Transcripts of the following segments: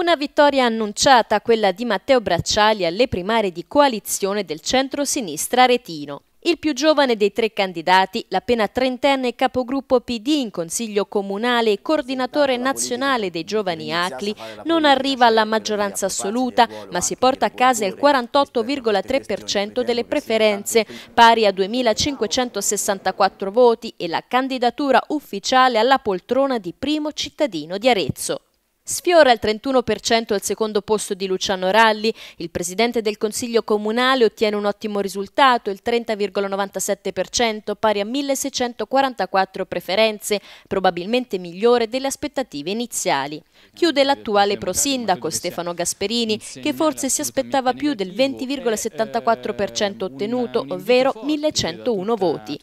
Una vittoria annunciata, quella di Matteo Bracciali alle primarie di coalizione del centro-sinistra retino. Il più giovane dei tre candidati, l'appena trentenne capogruppo PD in Consiglio Comunale e coordinatore nazionale dei giovani ACLI, non arriva alla maggioranza assoluta, ma si porta a casa il 48,3% delle preferenze, pari a 2.564 voti e la candidatura ufficiale alla poltrona di primo cittadino di Arezzo. Sfiora il 31% al secondo posto di Luciano Ralli, il presidente del Consiglio Comunale ottiene un ottimo risultato, il 30,97% pari a 1644 preferenze, probabilmente migliore delle aspettative iniziali. Chiude l'attuale prosindaco Stefano Gasperini, che forse si aspettava più del 20,74% eh, ehm, ottenuto, ovvero 1101 voti.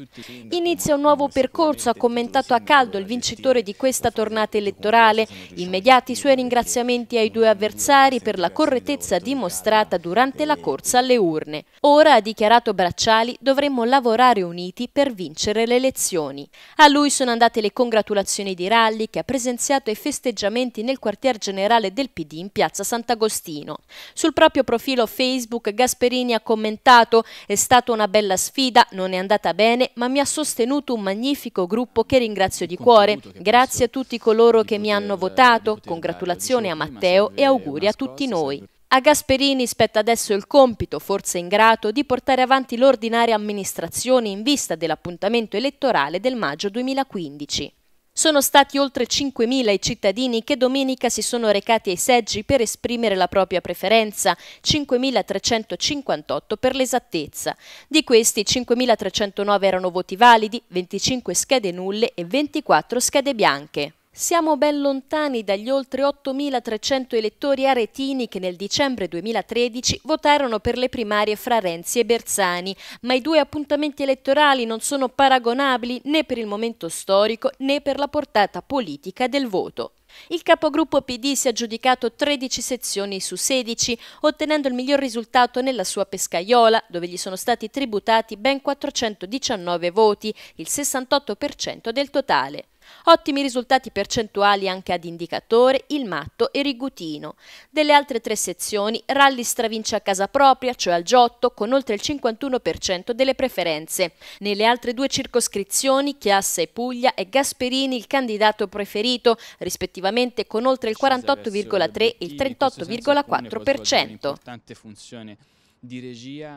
Inizia un nuovo percorso, ha commentato a caldo il vincitore di questa tornata elettorale. Immediati i suoi ringraziamenti ai due avversari per la correttezza dimostrata durante la corsa alle urne. Ora, ha dichiarato Bracciali, dovremmo lavorare uniti per vincere le elezioni. A lui sono andate le congratulazioni di Ralli che ha presenziato i festeggiamenti nel quartier generale del PD in piazza Sant'Agostino. Sul proprio profilo Facebook Gasperini ha commentato è stata una bella sfida, non è andata bene, ma mi ha sostenuto un magnifico gruppo che ringrazio di cuore. Grazie a tutti coloro che mi hanno votato. Con Congratulazioni a Matteo e auguri a tutti noi. A Gasperini spetta adesso il compito, forse ingrato, di portare avanti l'ordinaria amministrazione in vista dell'appuntamento elettorale del maggio 2015. Sono stati oltre 5.000 i cittadini che domenica si sono recati ai seggi per esprimere la propria preferenza, 5.358 per l'esattezza. Di questi 5.309 erano voti validi, 25 schede nulle e 24 schede bianche. Siamo ben lontani dagli oltre 8.300 elettori aretini che nel dicembre 2013 votarono per le primarie fra Renzi e Bersani, ma i due appuntamenti elettorali non sono paragonabili né per il momento storico né per la portata politica del voto. Il capogruppo PD si è aggiudicato 13 sezioni su 16, ottenendo il miglior risultato nella sua pescaiola, dove gli sono stati tributati ben 419 voti, il 68% del totale. Ottimi risultati percentuali anche ad Indicatore, Il Matto e Rigutino. Delle altre tre sezioni, Rally stravince a casa propria, cioè al Giotto, con oltre il 51% delle preferenze. Nelle altre due circoscrizioni, Chiassa e Puglia, è Gasperini il candidato preferito, rispettivamente con oltre il 48,3 e il 38,4%. Importante funzione di regia.